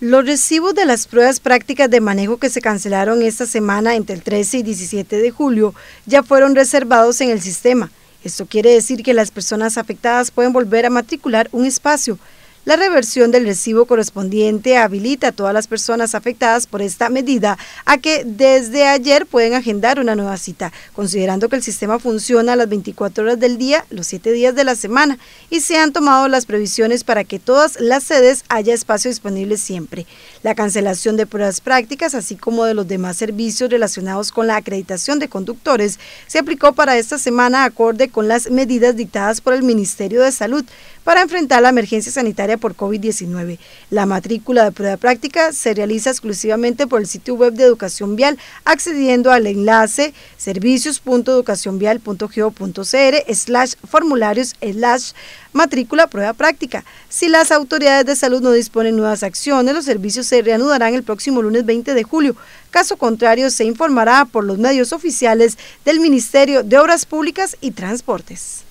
Los recibos de las pruebas prácticas de manejo que se cancelaron esta semana entre el 13 y 17 de julio ya fueron reservados en el sistema. Esto quiere decir que las personas afectadas pueden volver a matricular un espacio la reversión del recibo correspondiente habilita a todas las personas afectadas por esta medida a que desde ayer pueden agendar una nueva cita, considerando que el sistema funciona las 24 horas del día, los 7 días de la semana, y se han tomado las previsiones para que todas las sedes haya espacio disponible siempre. La cancelación de pruebas prácticas, así como de los demás servicios relacionados con la acreditación de conductores, se aplicó para esta semana acorde con las medidas dictadas por el Ministerio de Salud, para enfrentar la emergencia sanitaria por COVID-19. La matrícula de prueba práctica se realiza exclusivamente por el sitio web de Educación Vial accediendo al enlace servicios.educacionvial.go.cr slash formularios slash matrícula prueba práctica. Si las autoridades de salud no disponen nuevas acciones, los servicios se reanudarán el próximo lunes 20 de julio. Caso contrario, se informará por los medios oficiales del Ministerio de Obras Públicas y Transportes.